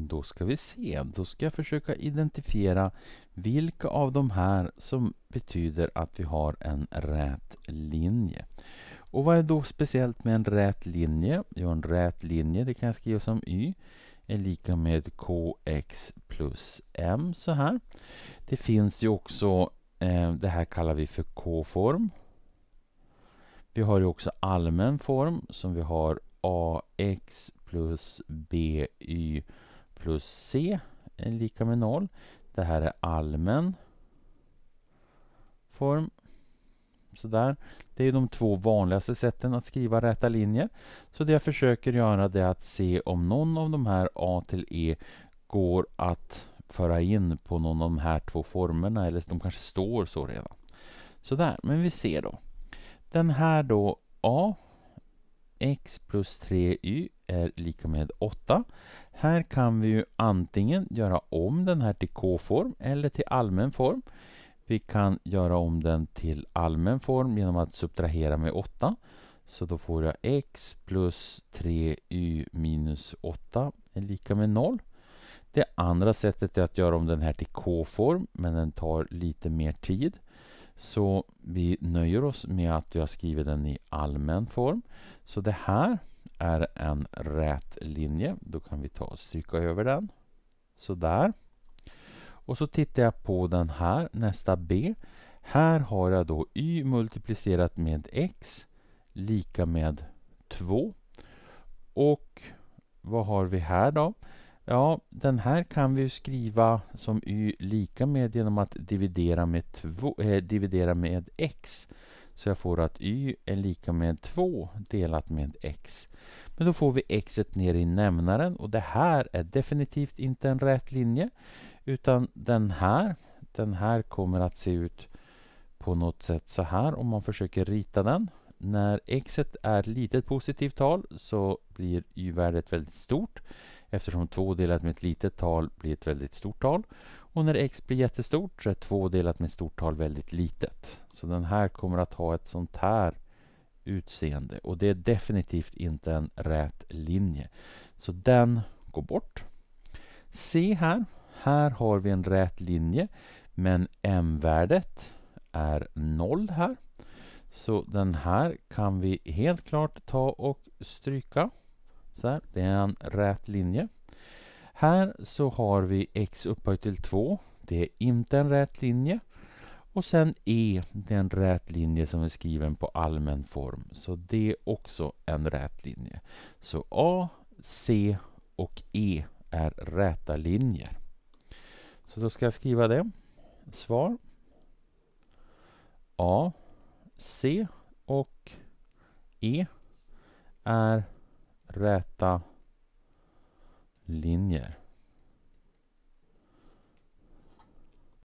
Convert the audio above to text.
Då ska vi se. Då ska jag försöka identifiera vilka av de här som betyder att vi har en rät linje. Och vad är då speciellt med en rät linje? Jo, en rät linje, det kan jag skriva som y, är lika med kx plus m så här. Det finns ju också, eh, det här kallar vi för k-form. Vi har ju också allmän form som vi har ax plus by plus C är lika med noll. Det här är allmän form. Sådär. Det är de två vanligaste sätten att skriva räta linjer. Så det jag försöker göra är att se om någon av de här A till E går att föra in på någon av de här två formerna eller de kanske står så redan. Sådär, men vi ser då. Den här då A x plus 3y är lika med 8. Här kan vi ju antingen göra om den här till k-form eller till allmän form. Vi kan göra om den till allmän form genom att subtrahera med 8. Så då får jag x plus 3y minus 8 är lika med 0. Det andra sättet är att göra om den här till k-form, men den tar lite mer tid. Så vi nöjer oss med att jag skriver den i allmän form. Så det här är en rät linje. Då kan vi ta och stryka över den. Så där. Och så tittar jag på den här, nästa B. Här har jag då y multiplicerat med x lika med 2. Och vad har vi här då? Ja, den här kan vi skriva som y lika med genom att dividera med, två, eh, dividera med x. Så jag får att y är lika med 2 delat med x. Men då får vi x ner i nämnaren och det här är definitivt inte en rät linje. Utan den här, den här kommer att se ut på något sätt så här om man försöker rita den. När x är ett litet positivt tal så blir y-värdet väldigt stort. Eftersom 2 delat med ett litet tal blir ett väldigt stort tal. Och när x blir jättestort så är 2 delat med ett stort tal väldigt litet. Så den här kommer att ha ett sånt här utseende. Och det är definitivt inte en rät linje. Så den går bort. Se här. Här har vi en rät linje. Men m-värdet är 0 här. Så den här kan vi helt klart ta och stryka. Så här, det är en rät linje. Här så har vi x upphöjt till 2. Det är inte en rät linje. Och sen E, det är en rät linje som är skriven på allmän form. Så det är också en rät linje. Så A, C och E är räta linjer. Så då ska jag skriva det. Svar. A, C och E är räta linjer.